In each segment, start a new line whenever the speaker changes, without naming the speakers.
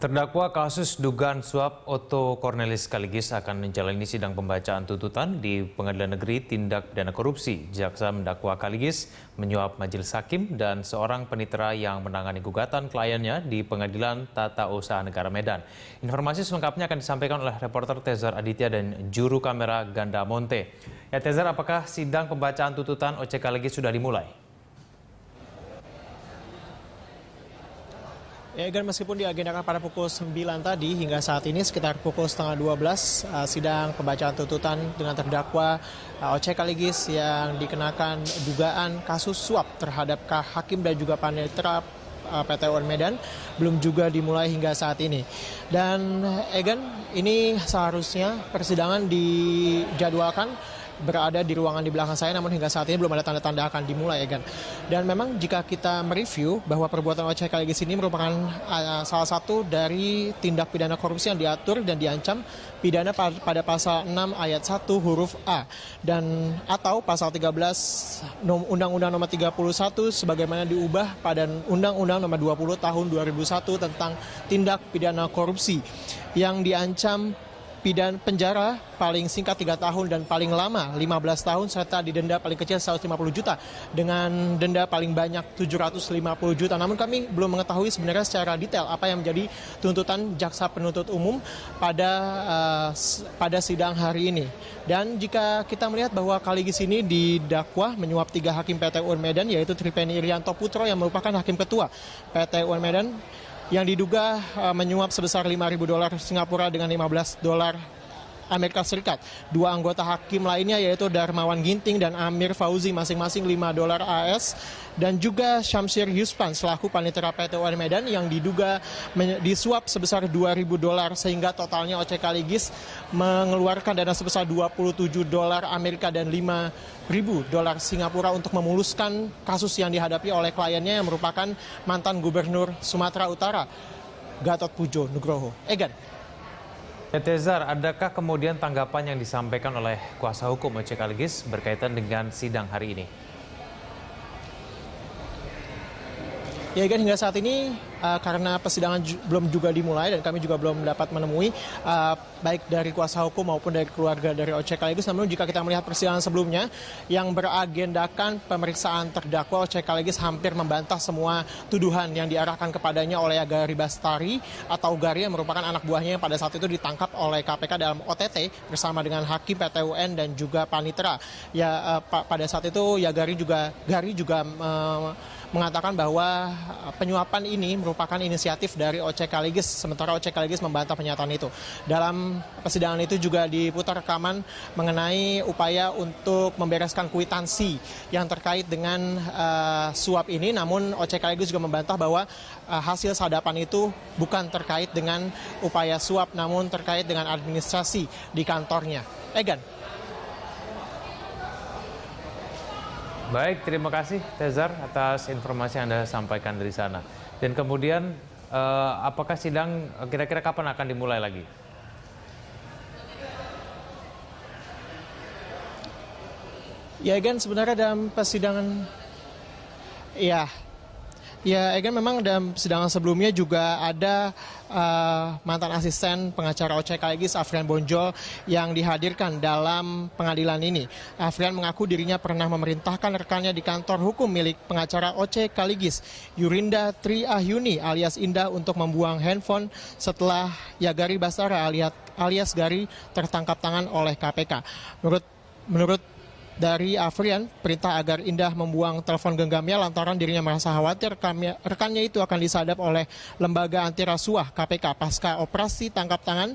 Terdakwa kasus dugaan suap Otto Cornelis sekaligus akan menjalani sidang pembacaan tuntutan di Pengadilan Negeri Tindak Pidana Korupsi. Jaksa mendakwa Kaligis menyuap majelis hakim dan seorang penitra yang menangani gugatan kliennya di Pengadilan Tata Usaha Negara Medan. Informasi selengkapnya akan disampaikan oleh reporter Tezar Aditya dan juru kamera Ganda Monte. Ya Tezar, apakah sidang pembacaan tuntutan OCK Kaligis sudah dimulai? Ya, Egan, meskipun diagendakan pada pukul 9 tadi, hingga saat ini sekitar pukul setengah 12, uh, sidang pembacaan tuntutan dengan terdakwa uh, Oce Kaligis yang dikenakan dugaan kasus suap terhadap hakim dan juga panel uh, PT UN Medan belum juga dimulai hingga saat ini. Dan Egan, ini seharusnya persidangan dijadwalkan berada di ruangan di belakang saya namun hingga saat ini belum ada tanda-tanda akan dimulai Egan. Ya, dan memang jika kita mereview bahwa perbuatan OJK kali ini merupakan eh, salah satu dari tindak pidana korupsi yang diatur dan diancam pidana pada pasal 6 ayat 1 huruf A dan atau pasal 13 Undang-Undang Nomor 31 sebagaimana diubah pada Undang-Undang Nomor 20 Tahun 2001 tentang tindak pidana korupsi yang diancam Pidan penjara paling singkat 3 tahun dan paling lama 15 tahun serta didenda paling kecil 150 juta dengan denda paling banyak 750 juta. Namun kami belum mengetahui sebenarnya secara detail apa yang menjadi tuntutan jaksa penuntut umum pada uh, pada sidang hari ini. Dan jika kita melihat bahwa kali di sini didakwa menyuap tiga hakim PT UN Medan yaitu Tripeni Irianto Putro yang merupakan hakim ketua PT UN Medan yang diduga eh, menyuap sebesar 5.000 dolar Singapura dengan 15 dolar Amerika Serikat. Dua anggota hakim lainnya yaitu Darmawan Ginting dan Amir Fauzi masing-masing 5 dolar AS dan juga Syamsir Yuspan selaku panitera PT UN Medan yang diduga disuap sebesar 2000 dolar sehingga totalnya OCK Ligis mengeluarkan dana sebesar 27 dolar Amerika dan 5 ribu dolar Singapura untuk memuluskan kasus yang dihadapi oleh kliennya yang merupakan mantan Gubernur Sumatera Utara Gatot Pujo Nugroho. Egan, Ya adakah kemudian tanggapan yang disampaikan oleh kuasa hukum Ocek Legis berkaitan dengan sidang hari ini? Ya kan hingga saat ini uh, karena persidangan ju belum juga dimulai dan kami juga belum dapat menemui uh, baik dari kuasa hukum maupun dari keluarga dari Ocek Kaligus. Namun jika kita melihat persidangan sebelumnya yang beragendakan pemeriksaan terdakwa Ocek Kaligus hampir membantah semua tuduhan yang diarahkan kepadanya oleh Agari Bastari atau Gari yang merupakan anak buahnya yang pada saat itu ditangkap oleh KPK dalam OTT bersama dengan hakim PTUN dan juga Panitra. Ya uh, pa pada saat itu ya Gari juga Gari juga uh, mengatakan bahwa eh, penyuapan ini merupakan inisiatif dari OC Kaligis, sementara OC Kaligis membantah pernyataan itu. Dalam persidangan itu juga diputar rekaman mengenai upaya untuk membereskan kuitansi yang terkait dengan uh, suap ini, namun OC Kaligis juga membantah bahwa uh, hasil sadapan itu bukan terkait dengan upaya suap, namun terkait dengan administrasi di kantornya. Egan. Baik, terima kasih Tezar atas informasi yang Anda sampaikan dari sana. Dan kemudian eh, apakah sidang eh, kira-kira kapan akan dimulai lagi? Ya, Gan, sebenarnya dalam persidangan ya Ya, Egan memang dalam sidang sebelumnya juga ada uh, mantan asisten pengacara OCK lagi Afrian Bonjol yang dihadirkan dalam pengadilan ini. Afrian mengaku dirinya pernah memerintahkan rekannya di kantor hukum milik pengacara OC Kaligis, Yurinda Tri Ahyuni alias Indah untuk membuang handphone setelah Yagari Basara alias, alias Gari tertangkap tangan oleh KPK. Menurut menurut dari Afrian perintah agar Indah membuang telepon genggamnya lantaran dirinya merasa khawatir rekannya, itu akan disadap oleh lembaga anti rasuah KPK pasca operasi tangkap tangan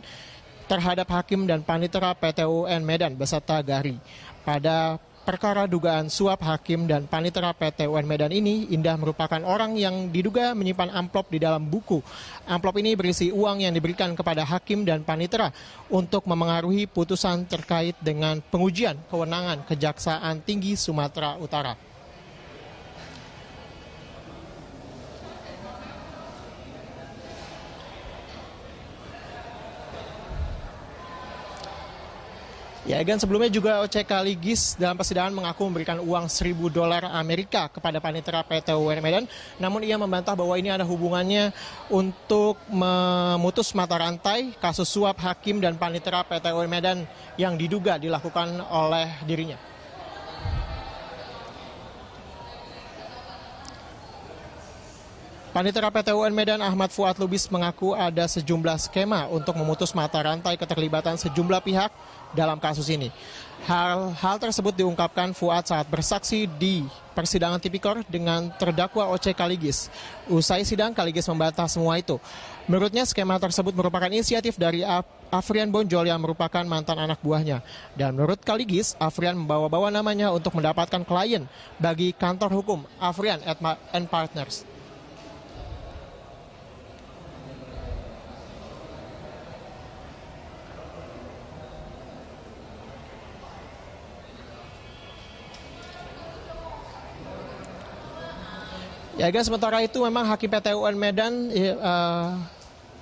terhadap hakim dan panitera PTUN Medan beserta Gari. Pada perkara dugaan suap hakim dan panitera PT UN Medan ini, Indah merupakan orang yang diduga menyimpan amplop di dalam buku. Amplop ini berisi uang yang diberikan kepada hakim dan panitera untuk memengaruhi putusan terkait dengan pengujian kewenangan Kejaksaan Tinggi Sumatera Utara. Ya, Egan sebelumnya juga OCK Ligis dalam persidangan mengaku memberikan uang seribu dolar Amerika kepada panitera PT UR Medan. Namun ia membantah bahwa ini ada hubungannya untuk memutus mata rantai kasus suap hakim dan panitera PT UR Medan yang diduga dilakukan oleh dirinya. Panitera PT UN Medan Ahmad Fuad Lubis mengaku ada sejumlah skema untuk memutus mata rantai keterlibatan sejumlah pihak dalam kasus ini. Hal, hal tersebut diungkapkan Fuad saat bersaksi di persidangan tipikor dengan terdakwa Oce Kaligis. Usai sidang, Kaligis membantah semua itu. Menurutnya skema tersebut merupakan inisiatif dari Afrian Bonjol yang merupakan mantan anak buahnya. Dan menurut Kaligis, Afrian membawa-bawa namanya untuk mendapatkan klien bagi kantor hukum Afrian and Partners. Ya, guys, sementara itu memang Hakim PT UN Medan uh,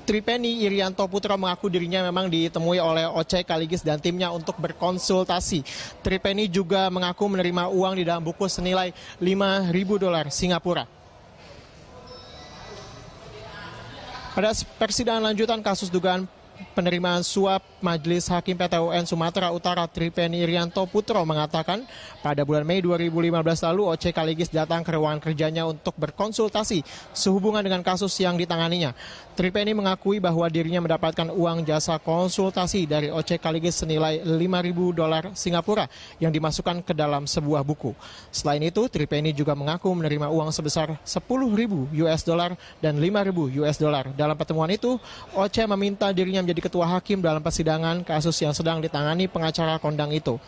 Tripeni Irianto Putra mengaku dirinya memang ditemui oleh Oce Kaligis dan timnya untuk berkonsultasi. Tripeni juga mengaku menerima uang di dalam buku senilai 5.000 dolar Singapura. Pada persidangan lanjutan kasus dugaan penerimaan suap Majelis Hakim PT UN Sumatera Utara Tripeni Irianto Putro mengatakan pada bulan Mei 2015 lalu OC Kaligis datang ke ruangan kerjanya untuk berkonsultasi sehubungan dengan kasus yang ditanganinya. Tripeni mengakui bahwa dirinya mendapatkan uang jasa konsultasi dari OC Kaligis senilai 5.000 dolar Singapura yang dimasukkan ke dalam sebuah buku. Selain itu, Tripeni juga mengaku menerima uang sebesar 10.000 US dollar dan 5.000 US dollar. Dalam pertemuan itu, OC meminta dirinya menjadi ketua hakim dalam persidangan kasus yang sedang ditangani pengacara kondang itu.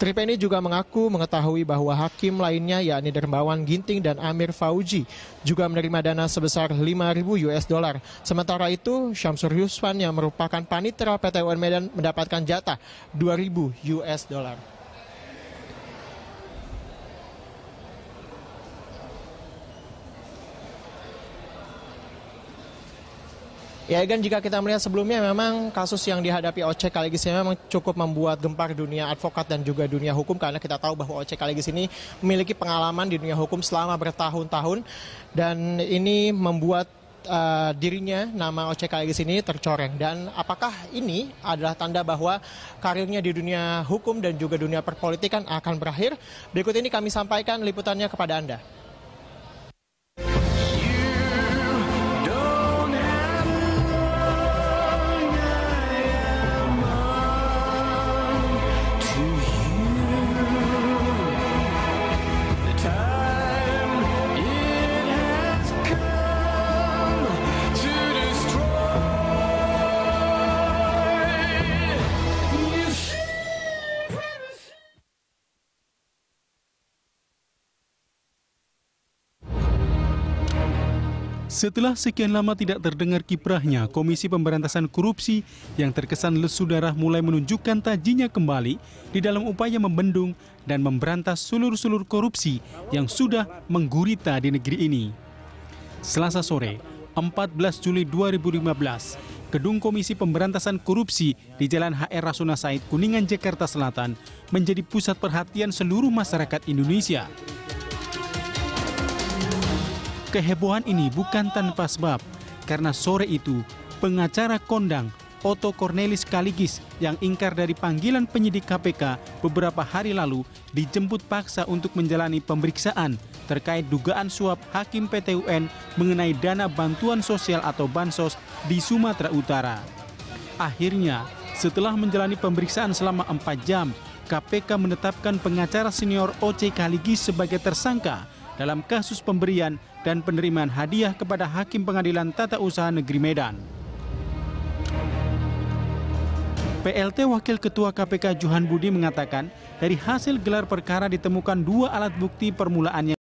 Tripeni juga mengaku mengetahui bahwa hakim lainnya yakni Dermawan Ginting dan Amir Fauji juga menerima dana sebesar 5.000 US dollar. Sementara itu, Syamsur Yuswan yang merupakan panitera PT UN Medan mendapatkan jatah 2.000 US dollar. Ya Egan, jika kita melihat sebelumnya memang kasus yang dihadapi OC Kaligis ini memang cukup membuat gempar dunia advokat dan juga dunia hukum karena kita tahu bahwa OC Kaligis ini memiliki pengalaman di dunia hukum selama bertahun-tahun dan ini membuat uh, dirinya nama OC Kaligis ini tercoreng dan apakah ini adalah tanda bahwa karirnya di dunia hukum dan juga dunia perpolitikan akan berakhir? Berikut ini kami sampaikan liputannya kepada Anda.
Setelah sekian lama tidak terdengar kiprahnya, Komisi Pemberantasan Korupsi yang terkesan lesu darah mulai menunjukkan tajinya kembali di dalam upaya membendung dan memberantas seluruh-seluruh korupsi yang sudah menggurita di negeri ini. Selasa sore, 14 Juli 2015, Gedung Komisi Pemberantasan Korupsi di Jalan HR Rasuna Said, Kuningan, Jakarta Selatan menjadi pusat perhatian seluruh masyarakat Indonesia. Kehebohan ini bukan tanpa sebab, karena sore itu pengacara kondang Otto Cornelis Kaligis yang ingkar dari panggilan penyidik KPK beberapa hari lalu dijemput paksa untuk menjalani pemeriksaan terkait dugaan suap Hakim PTUN mengenai dana bantuan sosial atau bansos di Sumatera Utara. Akhirnya, setelah menjalani pemeriksaan selama 4 jam, KPK menetapkan pengacara senior OC Kaligis sebagai tersangka dalam kasus pemberian dan penerimaan hadiah kepada Hakim Pengadilan Tata Usaha Negeri Medan. PLT Wakil Ketua KPK Johan Budi mengatakan, dari hasil gelar perkara ditemukan dua alat bukti permulaannya.